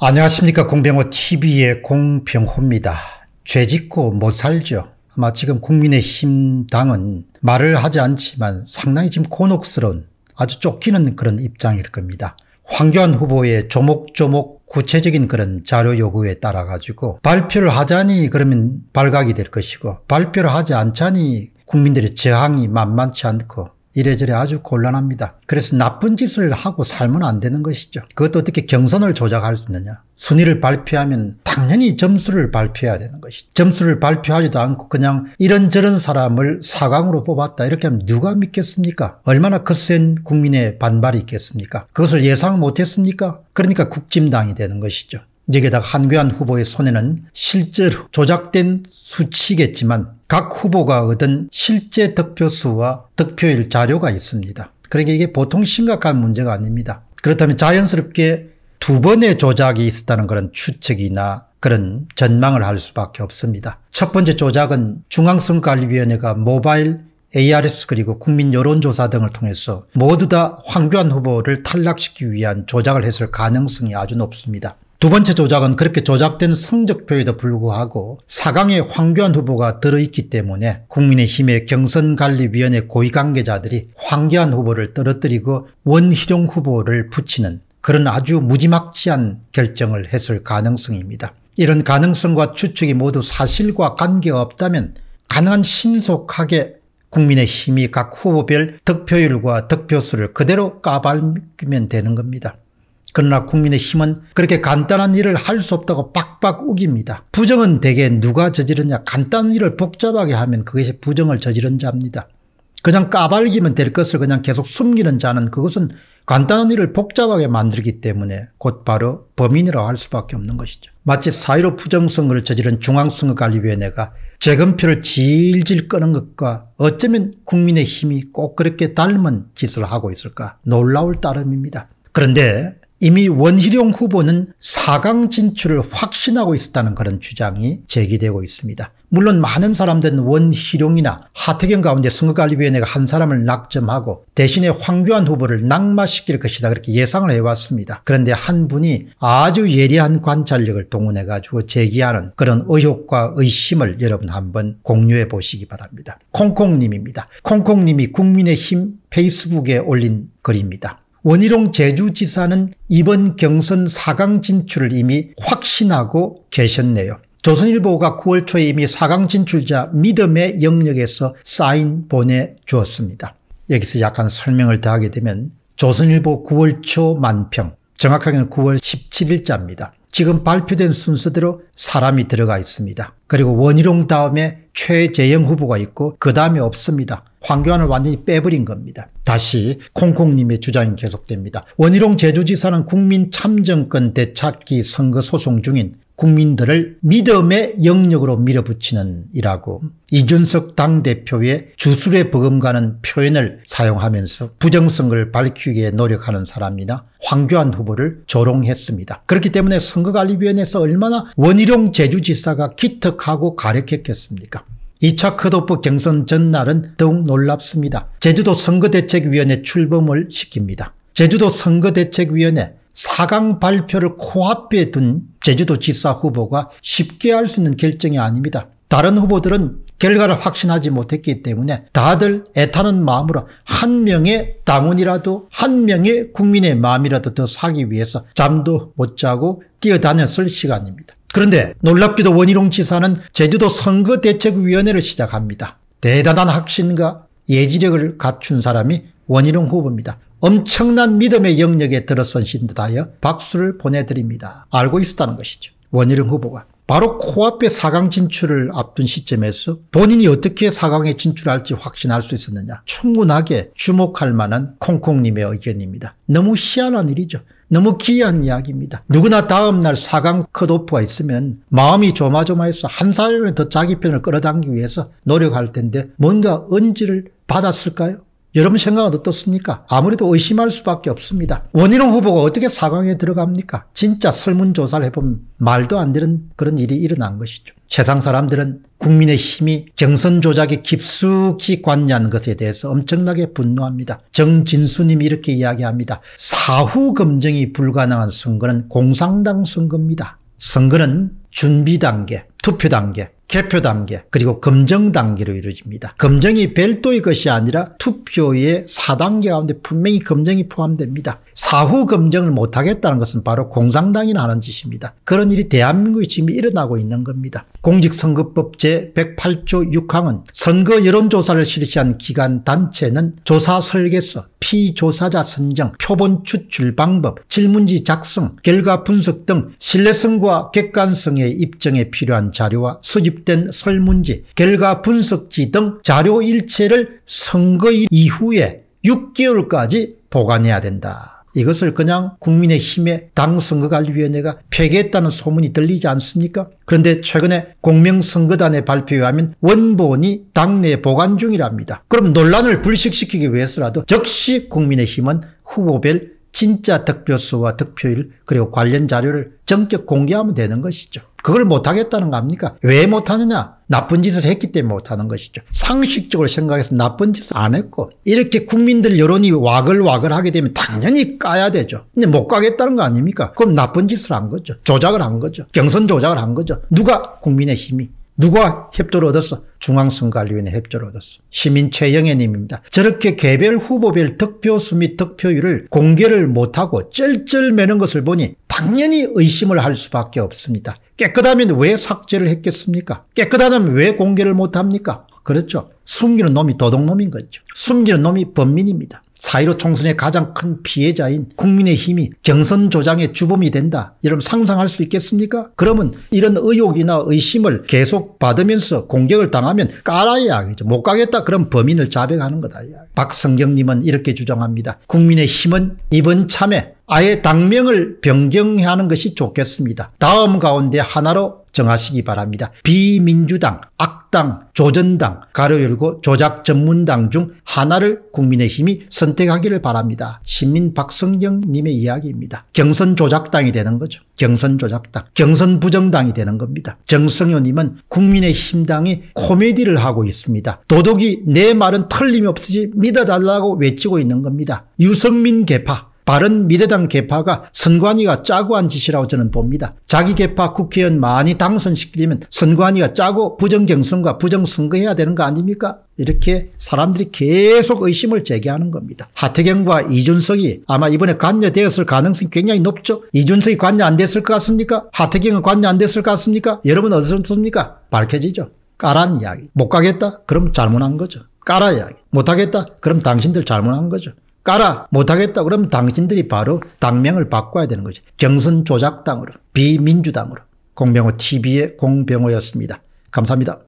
안녕하십니까 공병호 TV의 공병호입니다. 죄짓고 못 살죠. 아마 지금 국민의힘 당은 말을 하지 않지만 상당히 지금 곤혹스러운 아주 쫓기는 그런 입장일 겁니다. 황교안 후보의 조목조목 구체적인 그런 자료 요구에 따라 가지고 발표를 하자니 그러면 발각이 될 것이고 발표를 하지 않자니 국민들의 저항이 만만치 않고 이래저래 아주 곤란합니다. 그래서 나쁜 짓을 하고 살면 안 되는 것이죠. 그것도 어떻게 경선을 조작할 수 있느냐. 순위를 발표하면 당연히 점수를 발표해야 되는 것이죠. 점수를 발표하지도 않고 그냥 이런저런 사람을 사강으로 뽑았다 이렇게 하면 누가 믿겠습니까? 얼마나 거센 국민의 반발이 있겠습니까? 그것을 예상 못했습니까? 그러니까 국진당이 되는 것이죠. 여기에다가 한교안 후보의 손에는 실제로 조작된 수치겠지만 각 후보가 얻은 실제 득표수와 득표율 자료가 있습니다. 그러니까 이게 보통 심각한 문제가 아닙니다. 그렇다면 자연스럽게 두 번의 조작이 있었다는 그런 추측이나 그런 전망을 할 수밖에 없습니다. 첫 번째 조작은 중앙선거관리위원회가 모바일 ARS 그리고 국민 여론조사 등을 통해서 모두 다 황교안 후보를 탈락시키기 위한 조작을 했을 가능성이 아주 높습니다. 두 번째 조작은 그렇게 조작된 성적표에도 불구하고 4강의 황교안 후보가 들어있기 때문에 국민의힘의 경선관리위원회 고위관계자들이 황교안 후보를 떨어뜨리고 원희룡 후보를 붙이는 그런 아주 무지막지한 결정을 했을 가능성입니다. 이런 가능성과 추측이 모두 사실과 관계없다면 가능한 신속하게 국민의힘이 각 후보별 득표율과 득표수를 그대로 까발면 되는 겁니다. 그러나 국민의힘은 그렇게 간단한 일을 할 수 없다고 빡빡 우깁니다. 부정은 대개 누가 저지르냐 간단한 일을 복잡하게 하면 그것이 부정을 저지른 자입니다. 그냥 까발기면 될 것을 그냥 계속 숨기는 자는 그것은 간단한 일을 복잡하게 만들기 때문에 곧바로 범인이라고 할 수밖에 없는 것이죠. 마치 사회로 부정선거를 저지른 중앙선거관리위원회가 재검표를 질질 끄는 것과 어쩌면 국민의힘이 꼭 그렇게 닮은 짓을 하고 있을까 놀라울 따름입니다. 그런데 이미 원희룡 후보는 4강 진출을 확신하고 있었다는 그런 주장이 제기되고 있습니다. 물론 많은 사람들은 원희룡이나 하태경 가운데 선거관리위원회가 한 사람을 낙점하고 대신에 황교안 후보를 낙마시킬 것이다 그렇게 예상을 해왔습니다. 그런데 한 분이 아주 예리한 관찰력을 동원해가지고 제기하는 그런 의혹과 의심을 여러분 한번 공유해 보시기 바랍니다. 콩콩님입니다. 콩콩님이 국민의힘 페이스북에 올린 글입니다. 원희룡 제주지사는 이번 경선 4강 진출을 이미 확신하고 계셨네요. 조선일보가 9월 초에 이미 4강 진출자 믿음의 영역에서 사인 보내주었습니다. 여기서 약간 설명을 더하게 되면 조선일보 9월 초 만평, 정확하게는 9월 17일자입니다. 지금 발표된 순서대로 사람이 들어가 있습니다. 그리고 원희룡 다음에 최재형 후보가 있고 그 다음에 없습니다. 황교안을 완전히 빼버린 겁니다. 다시 콩콩님의 주장이 계속됩니다. 원희룡 제주지사는 국민 참정권 되찾기 선거 소송 중인 국민들을 믿음의 영역으로 밀어붙이는 이라고 이준석 당대표의 주술의 버금가는 표현을 사용하면서 부정성을 밝히기에 노력하는 사람이나 황교안 후보를 조롱했습니다. 그렇기 때문에 선거관리위원회에서 얼마나 원희룡 제주지사가 기특하고 가력했겠습니까. 2차 컷오프 경선 전날은 더욱 놀랍습니다. 제주도 선거대책위원회 출범을 시킵니다. 제주도 선거대책위원회 4강 발표를 코앞에 둔 제주도 지사 후보가 쉽게 할 수 있는 결정이 아닙니다. 다른 후보들은 결과를 확신하지 못했기 때문에 다들 애타는 마음으로 한 명의 당원이라도 한 명의 국민의 마음이라도 더 사기 위해서 잠도 못 자고 뛰어다녔을 시간입니다. 그런데 놀랍게도 원희룡 지사는 제주도 선거대책위원회를 시작합니다. 대단한 확신과 예지력을 갖춘 사람이 원희룡 후보입니다. 엄청난 믿음의 영역에 들어선신 듯하여 박수를 보내드립니다. 알고 있었다는 것이죠. 원희룡 후보가. 바로 코앞에 4강 진출을 앞둔 시점에서 본인이 어떻게 4강에 진출할지 확신할 수 있었느냐. 충분하게 주목할 만한 콩콩님의 의견입니다. 너무 희한한 일이죠. 너무 기이한 이야기입니다. 누구나 다음날 4강 컷오프가 있으면 마음이 조마조마해서 한 사람을 더 자기 편을 끌어당기 위해서 노력할 텐데 뭔가 은지를 받았을까요? 여러분 생각은 어떻습니까? 아무래도 의심할 수밖에 없습니다. 원희룡 후보가 어떻게 사강에 들어갑니까? 진짜 설문조사를 해보면 말도 안 되는 그런 일이 일어난 것이죠. 세상 사람들은 국민의 힘이 경선 조작에 깊숙이 관여하는 것에 대해서 엄청나게 분노합니다. 정진수님이 이렇게 이야기합니다. 사후 검증이 불가능한 선거는 공상당 선거입니다. 선거는 준비 단계, 투표 단계 개표 단계 그리고 검정 단계로 이루어집니다. 검정이 별도의 것이 아니라 투표의 4단계 가운데 분명히 검정이 포함됩니다. 사후 검증을 못하겠다는 것은 바로 공상당이나 하는 짓입니다. 그런 일이 대한민국에 지금 일어나고 있는 겁니다. 공직선거법 제108조 6항은 선거 여론조사를 실시한 기관 단체는 조사 설계서, 피조사자 선정, 표본 추출 방법, 질문지 작성, 결과 분석 등 신뢰성과 객관성의 입증에 필요한 자료와 수집된 설문지, 결과 분석지 등 자료 일체를 선거 이후에 6개월까지 보관해야 된다. 이것을 그냥 국민의힘의 당선거관리위원회가 폐기했다는 소문이 들리지 않습니까? 그런데 최근에 공명선거단의 발표에 하면 원본이 당내 보관 중이랍니다. 그럼 논란을 불식시키기 위해서라도 즉시 국민의힘은 후보별 진짜 득표수와 득표율 그리고 관련 자료를 정격 공개하면 되는 것이죠. 그걸 못하겠다는 겁니까? 왜 못하느냐? 나쁜 짓을 했기 때문에 못하는 것이죠. 상식적으로 생각해서 나쁜 짓을 안 했고 이렇게 국민들 여론이 와글와글하게 되면 당연히 까야 되죠. 근데 못 까겠다는 거 아닙니까? 그럼 나쁜 짓을 한 거죠. 조작을 한 거죠. 경선 조작을 한 거죠. 누가 국민의힘이 누가 협조를 얻었어? 중앙선관위원회 협조를 얻었어. 시민 최영애님입니다. 저렇게 개별 후보별 득표수 및 득표율을 공개를 못하고 쩔쩔매는 것을 보니 당연히 의심을 할 수밖에 없습니다. 깨끗하면 왜 삭제를 했겠습니까? 깨끗하다면 왜 공개를 못합니까? 그렇죠. 숨기는 놈이 도둑놈인 거죠. 숨기는 놈이 범민입니다. 사1로 총선의 가장 큰 피해자인 국민의힘이 경선 조장의 주범이 된다. 이런 상상할 수 있겠습니까? 그러면 이런 의혹이나 의심을 계속 받으면서 공격을 당하면 깔아야 하겠죠. 못 가겠다. 그럼 범인을 자백하는 거다. 박성경님은 이렇게 주장합니다. 국민의힘은 이번 참에 아예 당명을 변경하는 것이 좋겠습니다. 다음 가운데 하나로 정하시기 바랍니다. 비민주당, 악당, 조전당, 가로 열고 조작 전문당 중 하나를 국민의힘이 선택하기를 바랍니다. 시민 박성경님의 이야기입니다. 경선 조작당이 되는 거죠. 경선 조작당, 경선 부정당이 되는 겁니다. 정성효님은 국민의힘당이 코미디를 하고 있습니다. 도둑이 내 말은 틀림이 없으지 믿어달라고 외치고 있는 겁니다. 유성민 개파, 바른 미래당 개파가 선관위가 짜고 한 짓이라고 저는 봅니다. 자기 개파 국회의원 많이 당선시키려면 선관위가 짜고 부정경선과 부정선거해야 되는 거 아닙니까? 이렇게 사람들이 계속 의심을 제기하는 겁니다. 하태경과 이준석이 아마 이번에 관여되었을 가능성이 굉장히 높죠. 이준석이 관여 안 됐을 것 같습니까? 하태경은 관여 안 됐을 것 같습니까? 여러분 어떻습니까? 밝혀지죠. 까라는 이야기. 못 가겠다? 그럼 잘못한 거죠. 까깔이야기 못하겠다? 그럼 당신들 잘못한 거죠. 깔아 못하겠다 그러면 당신들이 바로 당명을 바꿔야 되는 거죠. 경선 조작당으로 비민주당으로 공병호 TV의 공병호였습니다. 감사합니다.